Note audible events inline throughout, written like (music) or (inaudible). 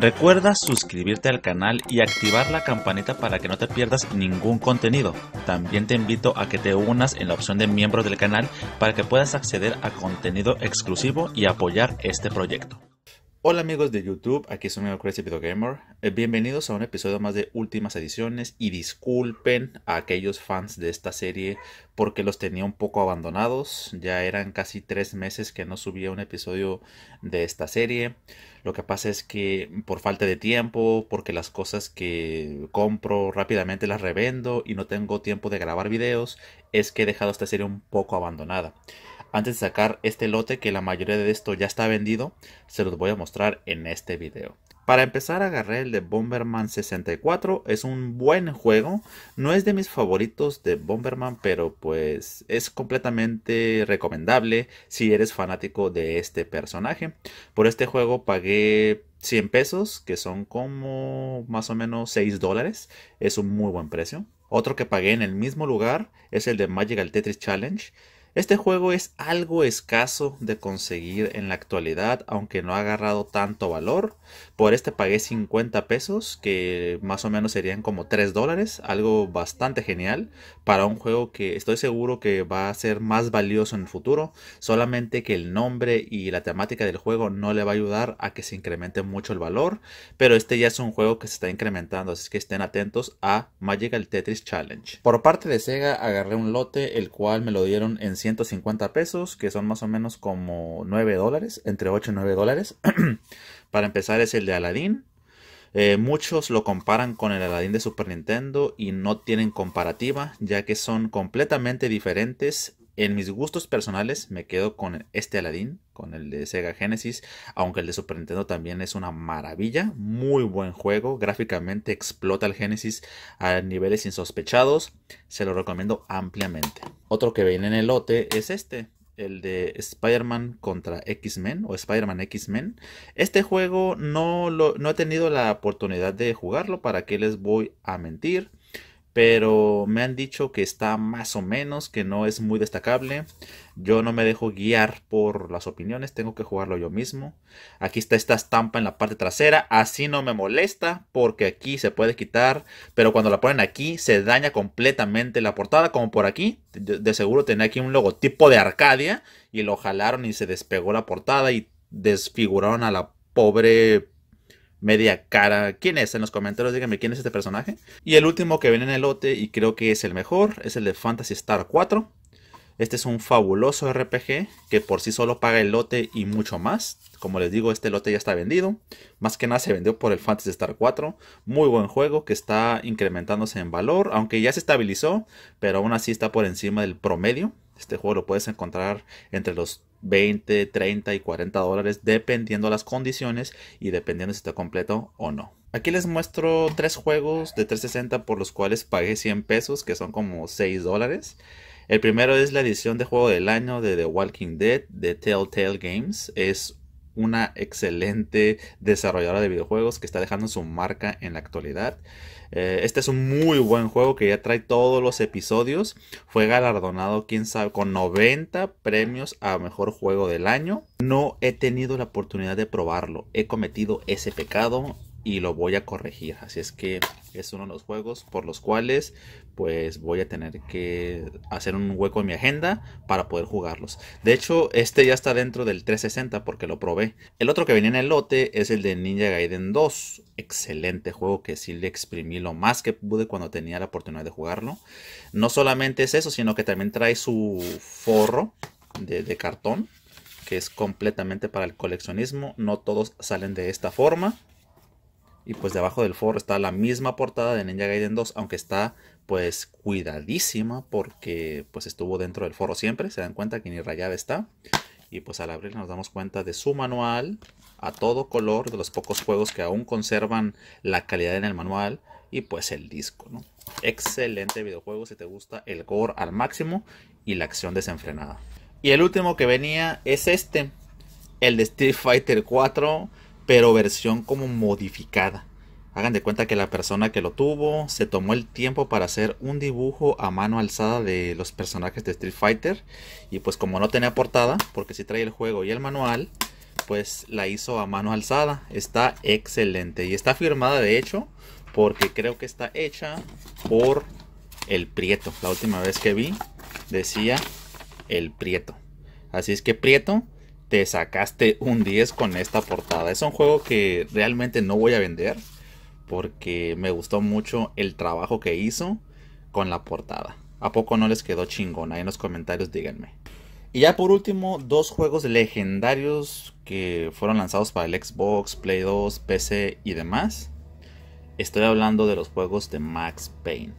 Recuerda suscribirte al canal y activar la campanita para que no te pierdas ningún contenido. También te invito a que te unas en la opción de miembro del canal para que puedas acceder a contenido exclusivo y apoyar este proyecto. Hola amigos de YouTube, aquí un amigo Crazy Video Gamer. Eh, bienvenidos a un episodio más de Últimas Ediciones y disculpen a aquellos fans de esta serie porque los tenía un poco abandonados. Ya eran casi tres meses que no subía un episodio de esta serie. Lo que pasa es que por falta de tiempo, porque las cosas que compro rápidamente las revendo y no tengo tiempo de grabar videos, es que he dejado esta serie un poco abandonada. Antes de sacar este lote, que la mayoría de esto ya está vendido, se los voy a mostrar en este video. Para empezar agarré el de Bomberman 64, es un buen juego, no es de mis favoritos de Bomberman, pero pues es completamente recomendable si eres fanático de este personaje. Por este juego pagué 100 pesos, que son como más o menos 6 dólares, es un muy buen precio. Otro que pagué en el mismo lugar es el de Magical Tetris Challenge, este juego es algo escaso de conseguir en la actualidad, aunque no ha agarrado tanto valor. Por este pagué 50 pesos, que más o menos serían como 3 dólares, algo bastante genial para un juego que estoy seguro que va a ser más valioso en el futuro, solamente que el nombre y la temática del juego no le va a ayudar a que se incremente mucho el valor, pero este ya es un juego que se está incrementando, así que estén atentos a Magical Tetris Challenge. Por parte de Sega agarré un lote, el cual me lo dieron en 100 150 pesos, que son más o menos como 9 dólares, entre 8 y 9 dólares. (clears throat) Para empezar es el de Aladdin. Eh, muchos lo comparan con el Aladdin de Super Nintendo y no tienen comparativa, ya que son completamente diferentes en mis gustos personales me quedo con este Aladdin, con el de Sega Genesis, aunque el de Super Nintendo también es una maravilla, muy buen juego, gráficamente explota el Genesis a niveles insospechados, se lo recomiendo ampliamente. Otro que viene en el lote es este, el de Spider-Man contra X-Men o Spider-Man X-Men. Este juego no, lo, no he tenido la oportunidad de jugarlo, para qué les voy a mentir pero me han dicho que está más o menos, que no es muy destacable. Yo no me dejo guiar por las opiniones, tengo que jugarlo yo mismo. Aquí está esta estampa en la parte trasera, así no me molesta porque aquí se puede quitar, pero cuando la ponen aquí se daña completamente la portada, como por aquí. De, seguro tenía aquí un logotipo de Arcadia y lo jalaron y se despegó la portada y desfiguraron a la pobre media cara. ¿Quién es? En los comentarios díganme quién es este personaje. Y el último que viene en el lote y creo que es el mejor es el de Fantasy Star 4. Este es un fabuloso RPG que por sí solo paga el lote y mucho más. Como les digo, este lote ya está vendido. Más que nada se vendió por el Fantasy Star 4. Muy buen juego que está incrementándose en valor, aunque ya se estabilizó, pero aún así está por encima del promedio. Este juego lo puedes encontrar entre los 20, 30 y 40 dólares dependiendo las condiciones y dependiendo si está completo o no. Aquí les muestro tres juegos de 360 por los cuales pagué 100 pesos, que son como 6 dólares. El primero es la edición de juego del año de The Walking Dead de Telltale Games. Es una excelente desarrolladora de videojuegos que está dejando su marca en la actualidad. Eh, este es un muy buen juego que ya trae todos los episodios. Fue galardonado, quién sabe, con 90 premios a mejor juego del año. No he tenido la oportunidad de probarlo. He cometido ese pecado y lo voy a corregir. Así es que es uno de los juegos por los cuales pues voy a tener que hacer un hueco en mi agenda para poder jugarlos. De hecho, este ya está dentro del 360 porque lo probé. El otro que venía en el lote es el de Ninja Gaiden 2 excelente juego que sí le exprimí lo más que pude cuando tenía la oportunidad de jugarlo. No solamente es eso, sino que también trae su forro de, cartón, que es completamente para el coleccionismo. No todos salen de esta forma. Y pues debajo del forro está la misma portada de Ninja Gaiden 2, aunque está pues cuidadísima porque pues estuvo dentro del forro siempre. Se dan cuenta que ni rayada está. Y pues al abrir nos damos cuenta de su manual a todo color, de los pocos juegos que aún conservan la calidad en el manual y pues el disco, ¿no? Excelente videojuego si te gusta el gore al máximo y la acción desenfrenada. Y el último que venía es este, el de Street Fighter 4, pero versión como modificada. Hagan de cuenta que la persona que lo tuvo se tomó el tiempo para hacer un dibujo a mano alzada de los personajes de Street Fighter. Y pues como no tenía portada, porque si trae el juego y el manual, pues la hizo a mano alzada. Está excelente y está firmada de hecho, porque creo que está hecha por el Prieto. La última vez que vi decía el Prieto. Así es que Prieto, te sacaste un 10 con esta portada. Es un juego que realmente no voy a vender porque me gustó mucho el trabajo que hizo con la portada. ¿A poco no les quedó chingón? Ahí en los comentarios díganme. Y ya por último, dos juegos legendarios que fueron lanzados para el Xbox, Play 2, PC y demás. Estoy hablando de los juegos de Max Payne.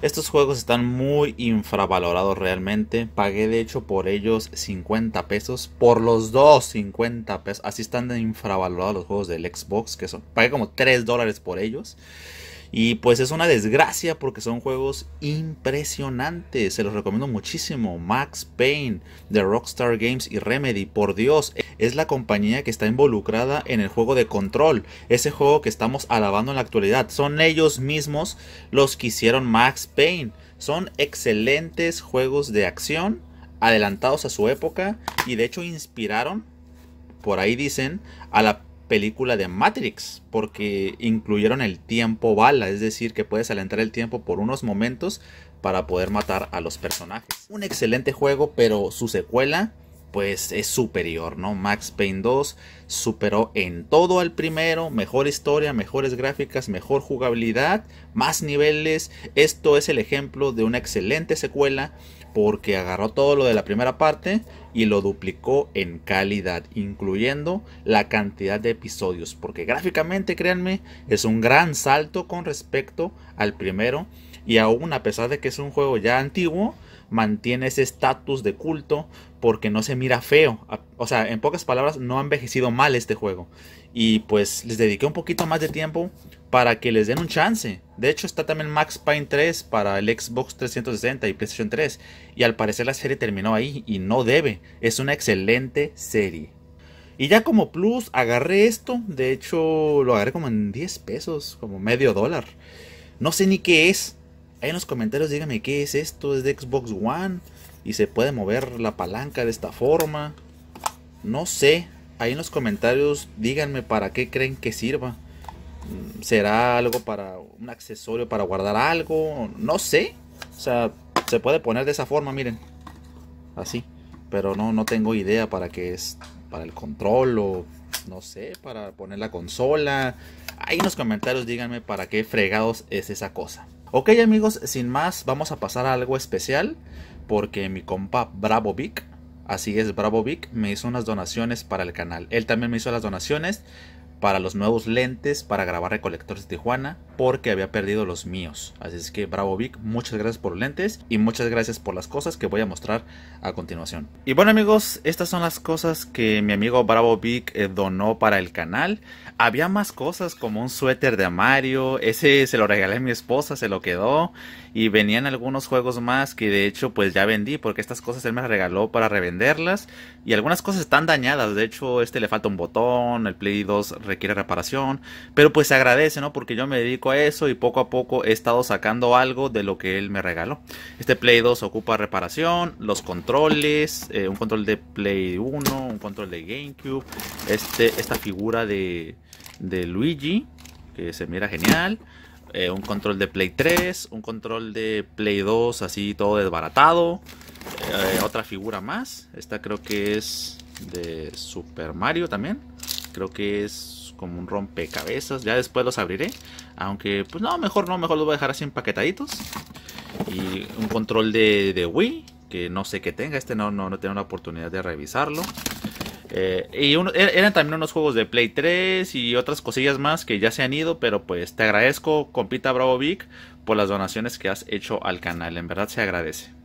Estos juegos están muy infravalorados realmente. Pagué de hecho por ellos 50 pesos. Por los dos 50 pesos. Así están infravalorados los juegos del Xbox. Que son. Pagué como 3 dólares por ellos. Y pues es una desgracia porque son juegos impresionantes. Se los recomiendo muchísimo. Max Payne de Rockstar Games y Remedy. Por Dios es la compañía que está involucrada en el juego de control, ese juego que estamos alabando en la actualidad. Son ellos mismos los que hicieron Max Payne. Son excelentes juegos de acción, adelantados a su época y de hecho inspiraron, por ahí dicen, a la película de Matrix, porque incluyeron el tiempo bala, es decir, que puedes alentar el tiempo por unos momentos para poder matar a los personajes. Un excelente juego, pero su secuela pues es superior, ¿no? Max Payne 2 superó en todo al primero, mejor historia, mejores gráficas, mejor jugabilidad, más niveles. Esto es el ejemplo de una excelente secuela porque agarró todo lo de la primera parte y lo duplicó en calidad, incluyendo la cantidad de episodios, porque gráficamente, créanme, es un gran salto con respecto al primero y aún a pesar de que es un juego ya antiguo, mantiene ese estatus de culto porque no se mira feo. O sea, en pocas palabras, no ha envejecido mal este juego. Y pues les dediqué un poquito más de tiempo para que les den un chance. De hecho, está también Max Payne 3 para el Xbox 360 y PlayStation 3. Y al parecer la serie terminó ahí y no debe. Es una excelente serie. Y ya como plus agarré esto. De hecho lo agarré como en 10 pesos, como medio dólar. No sé ni qué es. Ahí en los comentarios díganme qué es esto. Es de Xbox One. Y se puede mover la palanca de esta forma. No sé. Ahí en los comentarios díganme para qué creen que sirva. ¿Será algo para un accesorio para guardar algo? No sé. O sea, se puede poner de esa forma, miren. Así pero no, no tengo idea para qué es, para el control o no sé, para poner la consola. Ahí en los comentarios díganme para qué fregados es esa cosa. Ok amigos, sin más vamos a pasar a algo especial porque mi compa Bravo Vic, así es Bravo Vic, me hizo unas donaciones para el canal. Él también me hizo las donaciones, para los nuevos lentes para grabar recolectores de Tijuana porque había perdido los míos. Así es que bravo Vic, muchas gracias por los lentes y muchas gracias por las cosas que voy a mostrar a continuación. Y bueno amigos, estas son las cosas que mi amigo Bravo Vic eh, donó para el canal. Había más cosas como un suéter de Mario, ese se lo regalé a mi esposa, se lo quedó y venían algunos juegos más que de hecho pues ya vendí porque estas cosas él me regaló para revenderlas y algunas cosas están dañadas, de hecho este le falta un botón, el Play 2 requiere reparación, pero pues se agradece, ¿no? Porque yo me dedico a eso y poco a poco he estado sacando algo de lo que él me regaló. Este Play 2 ocupa reparación, los controles, eh, un control de Play 1, un control de GameCube, este, esta figura de, de Luigi que se mira genial. Eh, un control de Play 3, un control de Play 2 así todo desbaratado, eh, otra figura más, esta creo que es de Super Mario también, creo que es como un rompecabezas, ya después los abriré, aunque pues no, mejor no, mejor los voy a dejar así empaquetaditos, y un control de, Wii, que no sé qué tenga, este no, no, no tengo la oportunidad de revisarlo, eh, y er, eran también unos juegos de Play 3 y otras cosillas más que ya se han ido, pero pues te agradezco, compita Bravo Vic, por las donaciones que has hecho al canal. En verdad se agradece.